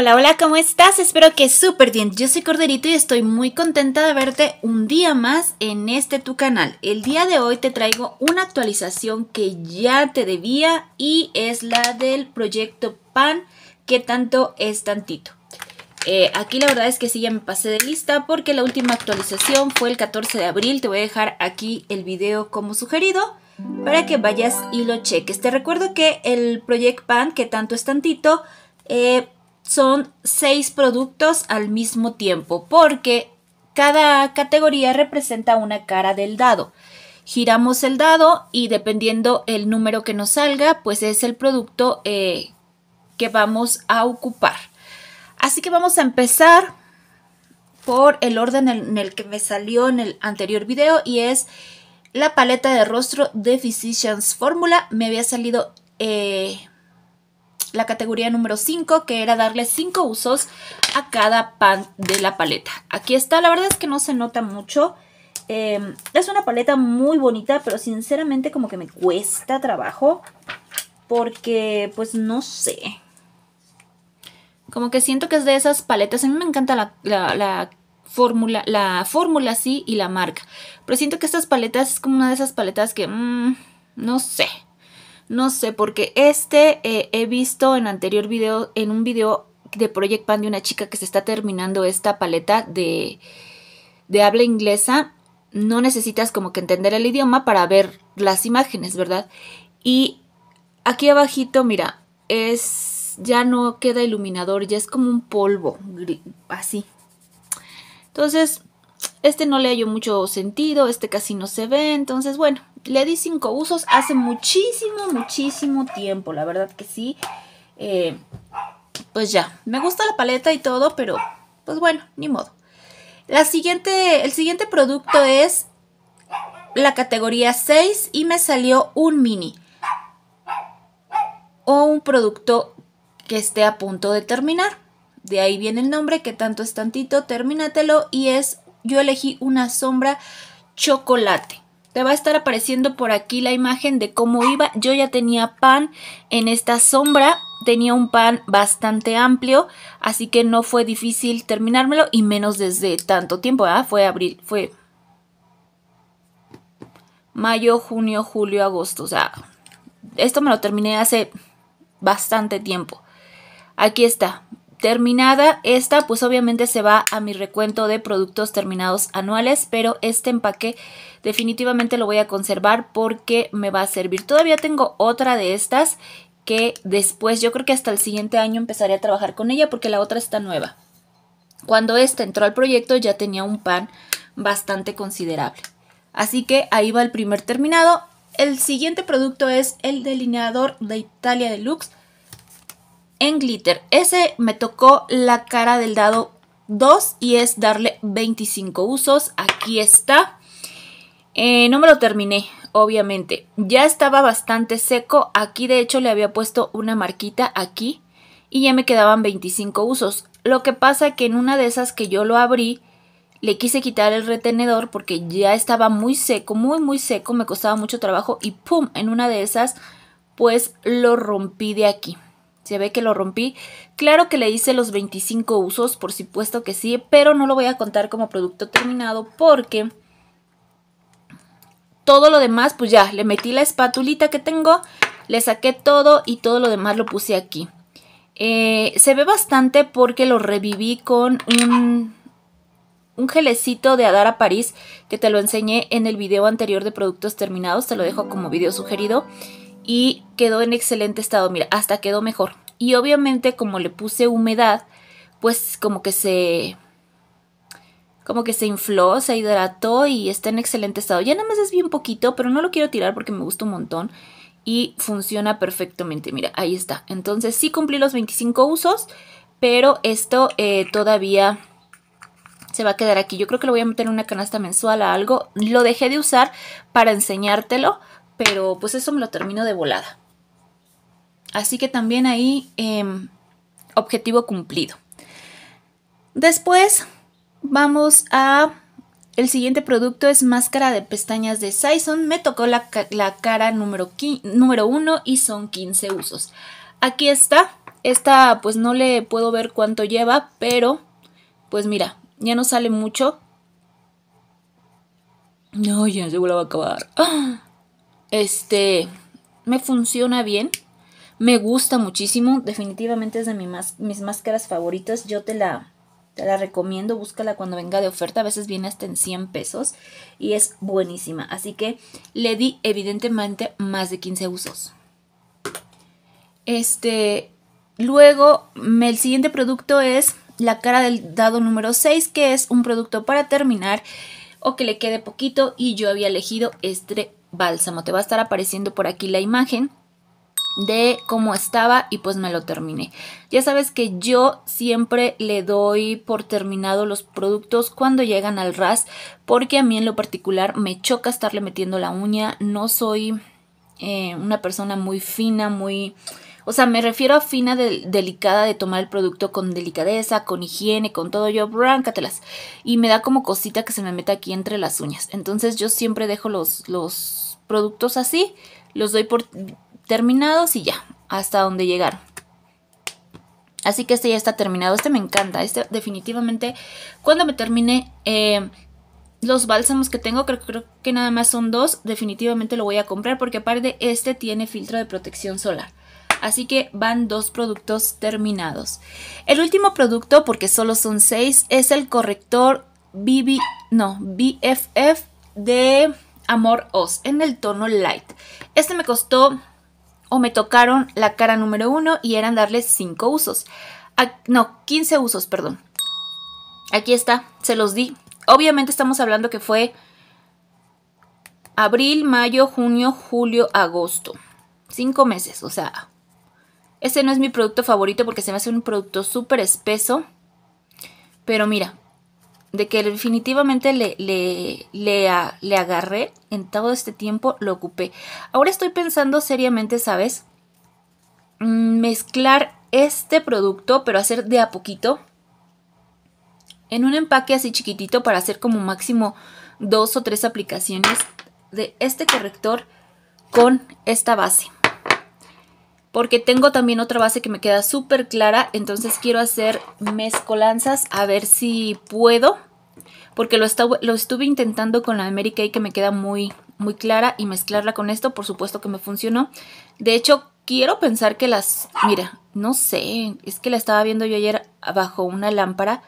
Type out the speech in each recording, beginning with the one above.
Hola, hola, ¿cómo estás? Espero que súper bien. Yo soy Corderito y estoy muy contenta de verte un día más en este tu canal. El día de hoy te traigo una actualización que ya te debía y es la del proyecto PAN que tanto es tantito. Eh, aquí la verdad es que sí ya me pasé de lista porque la última actualización fue el 14 de abril. Te voy a dejar aquí el video como sugerido para que vayas y lo cheques. Te recuerdo que el proyecto PAN que tanto es tantito... Eh, son seis productos al mismo tiempo, porque cada categoría representa una cara del dado. Giramos el dado y dependiendo el número que nos salga, pues es el producto eh, que vamos a ocupar. Así que vamos a empezar por el orden en el que me salió en el anterior video y es la paleta de rostro de Physicians Formula. Me había salido eh, la categoría número 5, que era darle 5 usos a cada pan de la paleta. Aquí está, la verdad es que no se nota mucho. Em, es una paleta muy bonita, pero sinceramente como que me cuesta trabajo. Porque, pues no sé. Como que siento que es de esas paletas. A mí me encanta la, fórmula, la fórmula sí y la marca. Pero siento que estas paletas es como una de esas paletas que, mm, no sé. No sé, porque este eh, he visto en anterior video, en un video de Project Pan de una chica que se está terminando esta paleta de, de habla inglesa. No necesitas como que entender el idioma para ver las imágenes, ¿verdad? Y aquí abajito, mira, es ya no queda iluminador, ya es como un polvo, así. Entonces, este no le hallo mucho sentido, este casi no se ve, entonces bueno, le di cinco usos hace muchísimo, muchísimo tiempo. La verdad que sí. Eh, pues ya, me gusta la paleta y todo, pero pues bueno, ni modo. La siguiente, el siguiente producto es la categoría 6 y me salió un mini. O un producto que esté a punto de terminar. De ahí viene el nombre, que tanto es tantito, termínatelo. Y es, yo elegí una sombra chocolate. Te va a estar apareciendo por aquí la imagen de cómo iba. Yo ya tenía pan en esta sombra. Tenía un pan bastante amplio, así que no fue difícil terminármelo y menos desde tanto tiempo, Fue abril, fue mayo, junio, julio, agosto. O sea, esto me lo terminé hace bastante tiempo. Aquí está. Terminada esta, pues obviamente se va a mi recuento de productos terminados anuales, pero este empaque definitivamente lo voy a conservar porque me va a servir. Todavía tengo otra de estas que después, yo creo que hasta el siguiente año empezaré a trabajar con ella porque la otra está nueva. Cuando esta entró al proyecto ya tenía un pan bastante considerable. Así que ahí va el primer terminado. El siguiente producto es el delineador de Italia Deluxe en glitter. Ese me tocó la cara del dado 2 y es darle 25 usos. Aquí está. Eh, no me lo terminé, obviamente. Ya estaba bastante seco. Aquí de hecho le había puesto una marquita aquí y ya me quedaban 25 usos. Lo que pasa que en una de esas que yo lo abrí, le quise quitar el retenedor porque ya estaba muy seco, muy muy seco, me costaba mucho trabajo y pum, en una de esas pues lo rompí de aquí se ve que lo rompí. Claro que le hice los 25 usos, por supuesto que sí, pero no lo voy a contar como producto terminado porque todo lo demás, pues ya, le metí la espatulita que tengo, le saqué todo y todo lo demás lo puse aquí. Eh, se ve bastante porque lo reviví con un, un gelecito de Adara París que te lo enseñé en el video anterior de productos terminados, te lo dejo como video sugerido y quedó en excelente estado, mira, hasta quedó mejor. Y obviamente como le puse humedad, pues como que se como que se infló, se hidrató y está en excelente estado. Ya nada más es bien poquito, pero no lo quiero tirar porque me gusta un montón y funciona perfectamente. Mira, ahí está. Entonces sí cumplí los 25 usos, pero esto eh, todavía se va a quedar aquí. Yo creo que lo voy a meter en una canasta mensual a algo. Lo dejé de usar para enseñártelo pero pues eso me lo termino de volada. Así que también ahí em, objetivo cumplido. Después vamos a... El siguiente producto es máscara de pestañas de Sison. Me tocó la, cara número, número 1 y son 15 usos. Aquí está. Esta pues no le puedo ver cuánto lleva, pero pues mira, ya no sale mucho. No, ya se va a acabar. ¡Ah! Este, me funciona bien. Me gusta muchísimo. Definitivamente es de mis máscaras favoritas. Yo te la, la recomiendo. Búscala cuando venga de oferta. A veces viene hasta en 100 pesos. Y es buenísima. Así que le di evidentemente más de 15 usos. Este, luego el siguiente producto es la cara del dado número 6, que es un producto para terminar o que le quede poquito y yo había elegido este bálsamo. Te va a estar apareciendo por aquí la imagen de cómo estaba y pues me lo terminé. Ya sabes que yo siempre le doy por terminado los productos cuando llegan al ras porque a mí en lo particular me choca estarle metiendo la uña, no soy eh, una persona muy fina, muy o sea, me refiero a fina, delicada, de tomar el producto con delicadeza, con higiene, con todo. Yo, bráncatelas. Y me da como cosita que se me meta aquí entre las uñas. Entonces yo siempre dejo los, productos así, los doy por terminados y ya, hasta donde llegaron. Así que este ya está terminado. Este me encanta. Este definitivamente, cuando me termine eh, los bálsamos que tengo, creo, creo, que nada más son dos, definitivamente lo voy a comprar porque aparte este tiene filtro de protección solar así que van dos productos terminados. El último producto, porque solo son seis, es el corrector BB, no, BFF de Amor Oz en el tono light. Este me costó o me tocaron la cara número uno y eran darle cinco usos. no, 15 usos, perdón. Aquí está, se los di. Obviamente estamos hablando que fue abril, mayo, junio, julio, agosto. Cinco meses, o sea, ese no es mi producto favorito porque se me hace un producto súper espeso. Pero mira, de que definitivamente le, le, le, le, agarré en todo este tiempo, lo ocupé. Ahora estoy pensando seriamente, ¿sabes? Mm, mezclar este producto, pero hacer de a poquito. En un empaque así chiquitito para hacer como máximo dos o tres aplicaciones de este corrector con esta base porque tengo también otra base que me queda súper clara, entonces quiero hacer mezcolanzas a ver si puedo, porque lo, estuve, lo estuve intentando con la América y que me queda muy, muy clara y mezclarla con esto, por supuesto que me funcionó. De hecho, quiero pensar que las... Mira, no sé, es que la estaba viendo yo ayer bajo una lámpara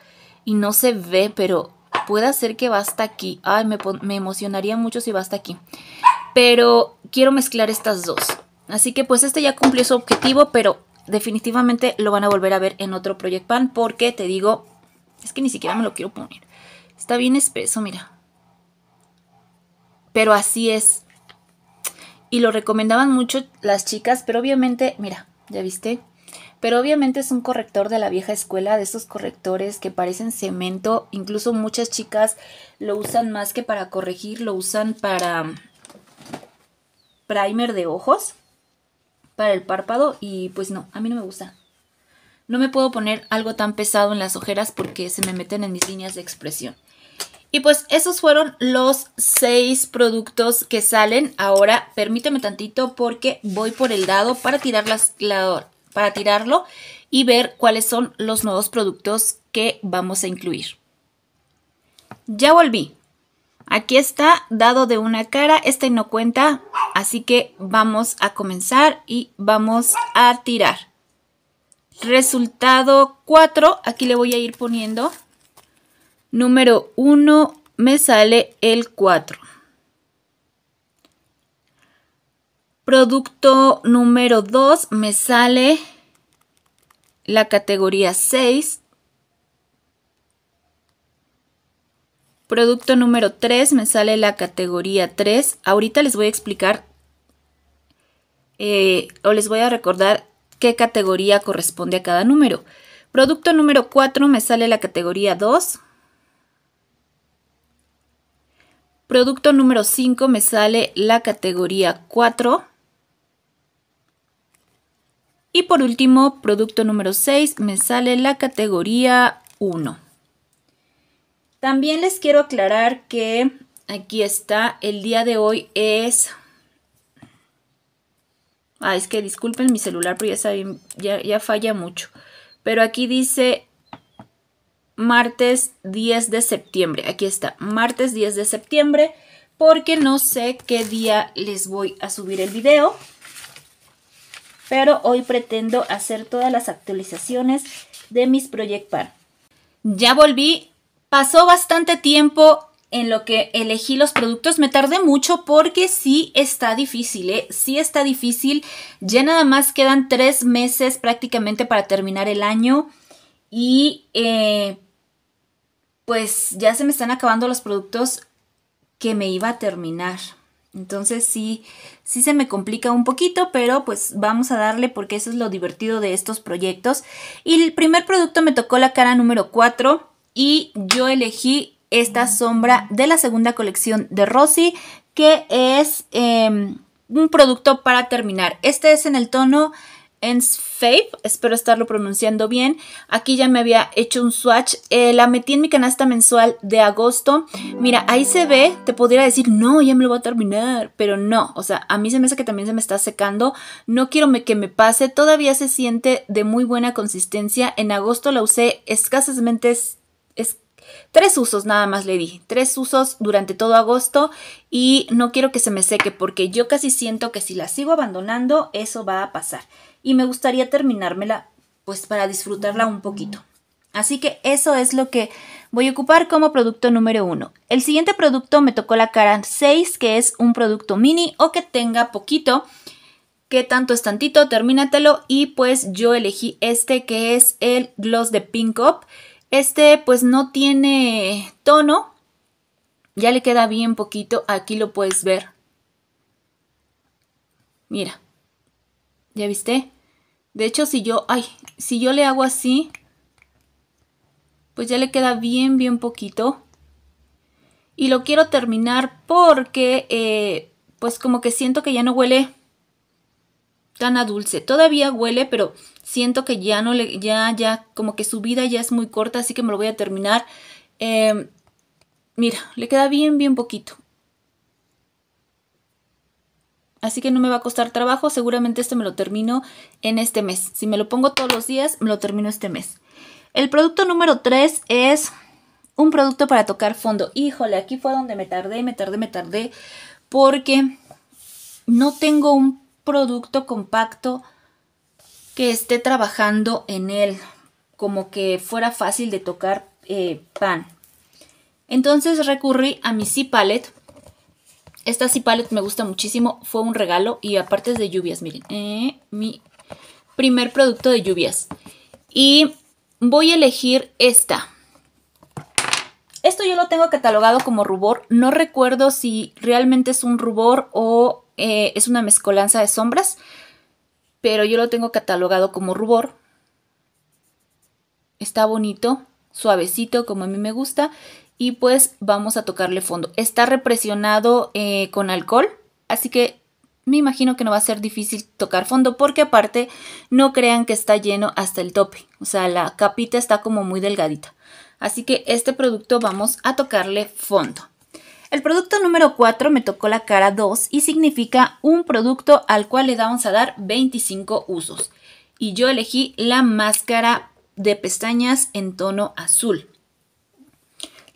y no se ve, pero puede ser que va hasta aquí. Ay, me, me emocionaría mucho si va hasta aquí. Pero quiero mezclar estas dos. Así que pues este ya cumplió su objetivo, pero definitivamente lo van a volver a ver en otro Project Pan porque te digo, es que ni siquiera me lo quiero poner. Está bien espeso, mira. Pero así es. Y lo recomendaban mucho las chicas, pero obviamente, mira, ya viste. Pero obviamente es un corrector de la vieja escuela, de esos correctores que parecen cemento. Incluso muchas chicas lo usan más que para corregir, lo usan para primer de ojos para el párpado y pues no, a mí no me gusta. No me puedo poner algo tan pesado en las ojeras porque se me meten en mis líneas de expresión. Y pues esos fueron los seis productos que salen. Ahora permíteme tantito porque voy por el dado para, tirar para tirarlo y ver cuáles son los nuevos productos que vamos a incluir. Ya volví. Aquí está, dado de una cara, este no cuenta, así que vamos a comenzar y vamos a tirar. Resultado 4, aquí le voy a ir poniendo. Número 1 me sale el 4. Producto número 2 me sale la categoría 6 Producto número 3 me sale la categoría 3. Ahorita les voy a explicar eh, o les voy a recordar qué categoría corresponde a cada número. Producto número 4 me sale la categoría 2. Producto número 5 me sale la categoría 4. Y por último, producto número 6 me sale la categoría 1. También les quiero aclarar que aquí está, el día de hoy es... Ah, es que disculpen mi celular, pero ya, ya, falla mucho. Pero aquí dice martes 10 de septiembre. Aquí está, martes 10 de septiembre, porque no sé qué día les voy a subir el video. Pero hoy pretendo hacer todas las actualizaciones de mis Project Par. Ya volví Pasó bastante tiempo en lo que elegí los productos. Me tardé mucho porque sí está difícil, ¿eh? Sí está difícil. Ya nada más quedan tres meses prácticamente para terminar el año. Y eh, pues ya se me están acabando los productos que me iba a terminar. Entonces sí, sí se me complica un poquito, pero pues vamos a darle porque eso es lo divertido de estos proyectos. Y el primer producto me tocó la cara número 4 y yo elegí esta sombra de la segunda colección de Rosy que es em, un producto para terminar. Este es en el tono Fape, espero estarlo pronunciando bien. Aquí ya me había hecho un swatch, eh, la metí en mi canasta mensual de agosto. Mira, ahí se ve, te podría decir, no, ya me lo voy a terminar, pero no, o sea, a mí se me hace que también se me está secando, no quiero que me pase, todavía se siente de muy buena consistencia. En agosto la usé escasamente Tres usos nada más le dije, tres usos durante todo agosto y no quiero que se me seque porque yo casi siento que si la sigo abandonando eso va a pasar y me gustaría terminármela pues para disfrutarla un poquito. Así que eso es lo que voy a ocupar como producto número uno. El siguiente producto me tocó la cara 6 que es un producto mini o que tenga poquito. que tanto es tantito? Termínatelo y pues yo elegí este que es el gloss de Pink Up este pues no tiene tono, ya le queda bien poquito, aquí lo puedes ver. Mira, ¿ya viste? De hecho, si yo, ay, si yo le hago así, pues ya le queda bien, bien poquito. Y lo quiero terminar porque, eh, pues como que siento que ya no huele tan a dulce. Todavía huele, pero siento que ya no le, ya, ya, como que su vida ya es muy corta, así que me lo voy a terminar. Em, mira, le queda bien, bien poquito. Así que no me va a costar trabajo, seguramente este me lo termino en este mes. Si me lo pongo todos los días, me lo termino este mes. El producto número 3 es un producto para tocar fondo. Híjole, aquí fue donde me tardé, me tardé, me tardé, porque no tengo un producto compacto que esté trabajando en él, como que fuera fácil de tocar eh, pan. Entonces recurrí a mi C-Palette. Esta C-Palette me gusta muchísimo, fue un regalo y aparte es de lluvias, miren, eh, mi primer producto de lluvias. Y voy a elegir esta. Esto yo lo tengo catalogado como rubor. No recuerdo si realmente es un rubor o eh, es una mezcolanza de sombras, pero yo lo tengo catalogado como rubor. Está bonito, suavecito, como a mí me gusta. Y pues vamos a tocarle fondo. Está represionado eh, con alcohol, así que me imagino que no va a ser difícil tocar fondo porque aparte no crean que está lleno hasta el tope. O sea, la capita está como muy delgadita. Así que este producto vamos a tocarle fondo. El producto número 4 me tocó la cara 2 y significa un producto al cual le vamos a dar 25 usos. Y yo elegí la máscara de pestañas en tono azul.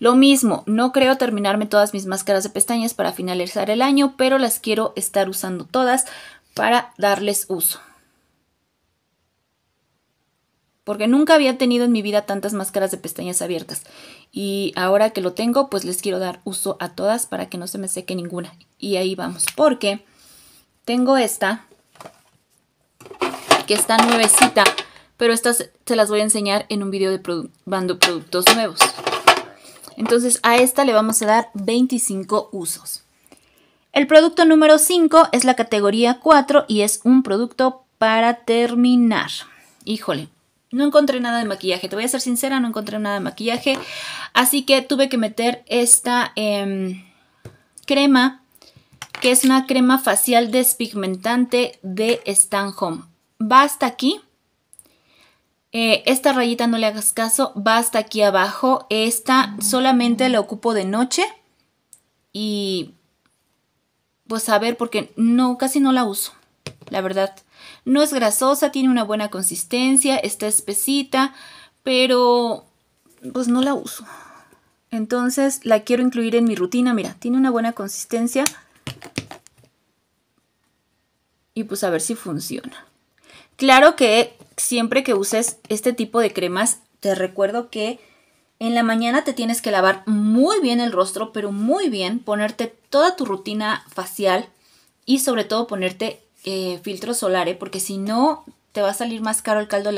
Lo mismo, no creo terminarme todas mis máscaras de pestañas para finalizar el año, pero las quiero estar usando todas para darles uso porque nunca había tenido en mi vida tantas máscaras de pestañas abiertas. Y ahora que lo tengo, pues les quiero dar uso a todas para que no se me seque ninguna. Y ahí vamos, porque tengo esta, que está nuevecita, pero estas se las voy a enseñar en un video de bando productos nuevos. Entonces a esta le vamos a dar 25 usos. El producto número 5 es la categoría 4 y es un producto para terminar. Híjole, no encontré nada de maquillaje, te voy a ser sincera, no encontré nada de maquillaje. Así que tuve que meter esta em, crema, que es una crema facial despigmentante de Stan Home. Va hasta aquí. Eh, esta rayita no le hagas caso, va hasta aquí abajo. Esta solamente la ocupo de noche. Y pues a ver, porque no, casi no la uso, la verdad. No es grasosa, tiene una buena consistencia, está espesita, pero pues no la uso. Entonces la quiero incluir en mi rutina. Mira, tiene una buena consistencia. Y pues a ver si funciona. Claro que siempre que uses este tipo de cremas, te recuerdo que en la mañana te tienes que lavar muy bien el rostro, pero muy bien, ponerte toda tu rutina facial y sobre todo ponerte eh, filtros filtro porque si no te va a salir más caro el caldo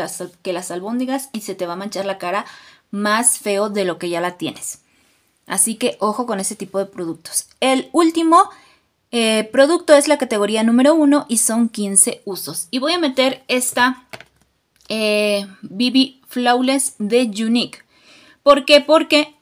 que las albóndigas y se te va a manchar la cara más feo de lo que ya la tienes. Así que ojo con ese tipo de productos. El último eh, producto es la categoría número 1 y son 15 usos. Y voy a meter esta eh, bibi BB Flawless de Unique. ¿Por qué? Porque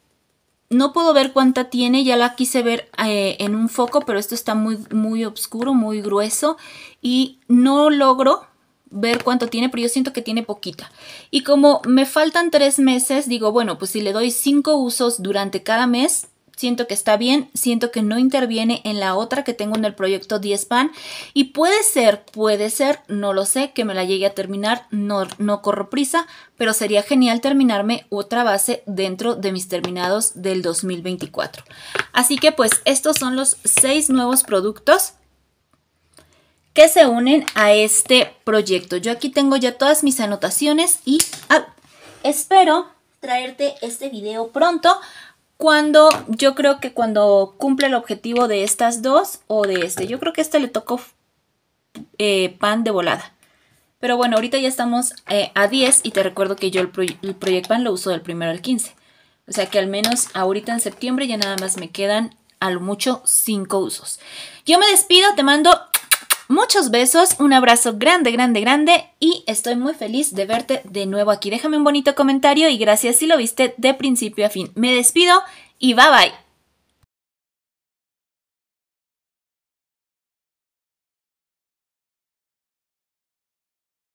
no puedo ver cuánta tiene, ya la quise ver eh, en un foco, pero esto está muy, muy oscuro, muy grueso y no logro ver cuánto tiene, pero yo siento que tiene poquita. Y como me faltan tres meses, digo, bueno, pues si le doy cinco usos durante cada mes, siento que está bien, siento que no interviene en la otra que tengo en el proyecto 10 pan y puede ser, puede ser, no lo sé, que me la llegue a terminar, no, no corro prisa, pero sería genial terminarme otra base dentro de mis terminados del 2024. Así que pues estos son los seis nuevos productos que se unen a este proyecto. Yo aquí tengo ya todas mis anotaciones y ah, espero traerte este video pronto cuando yo creo que cuando cumple el objetivo de estas dos o de este, yo creo que este le tocó eh, pan de volada. Pero bueno, ahorita ya estamos eh, a 10 y te recuerdo que yo el, proyecto Project Pan lo uso del primero al 15. O sea que al menos ahorita en septiembre ya nada más me quedan a lo mucho 5 usos. Yo me despido, te mando Muchos besos, un abrazo grande, grande, grande y estoy muy feliz de verte de nuevo aquí. Déjame un bonito comentario y gracias si lo viste de principio a fin. Me despido y bye bye.